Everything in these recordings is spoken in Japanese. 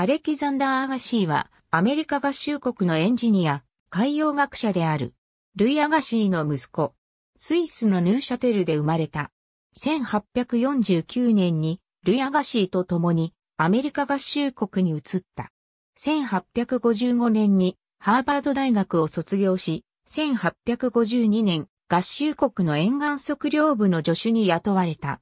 アレキザンダー・アガシーは、アメリカ合衆国のエンジニア、海洋学者である。ルイ・アガシーの息子。スイスのヌーシャテルで生まれた。1849年に、ルイ・アガシーと共に、アメリカ合衆国に移った。1855年に、ハーバード大学を卒業し、1852年、合衆国の沿岸測量部の助手に雇われた。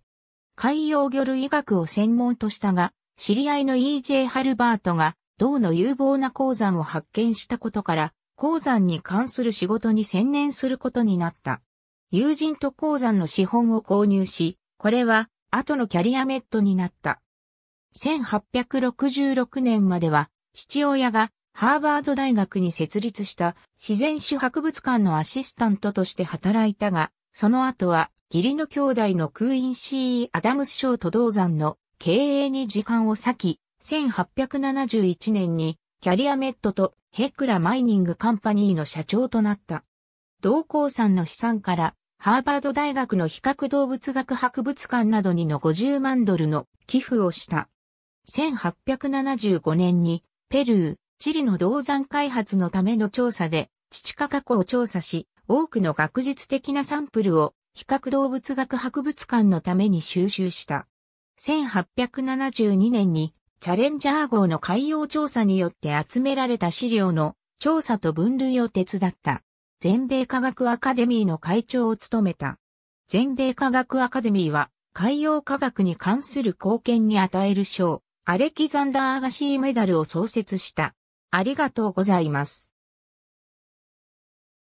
海洋魚類学を専門としたが、知り合いの E.J. ハルバートが、銅の有望な鉱山を発見したことから、鉱山に関する仕事に専念することになった。友人と鉱山の資本を購入し、これは後のキャリアメットになった。1866年までは父親がハーバード大学に設立した自然史博物館のアシスタントとして働いたが、その後は義理の兄弟のクイーンシー・アダムス賞と銅山の経営に時間を割き、1871年にキャリアメットとヘクラマイニングカンパニーの社長となった。同行さんの資産からハーバード大学の比較動物学博物館などにの50万ドルの寄付をした。1875年にペルー、チリの銅山開発のための調査で地地価格を調査し、多くの学術的なサンプルを比較動物学博物館のために収集した。1872年にチャレンジャー号の海洋調査によって集められた資料の調査と分類を手伝った。全米科学アカデミーの会長を務めた。全米科学アカデミーは海洋科学に関する貢献に与える賞、アレキザンダー・アガシーメダルを創設した。ありがとうございます。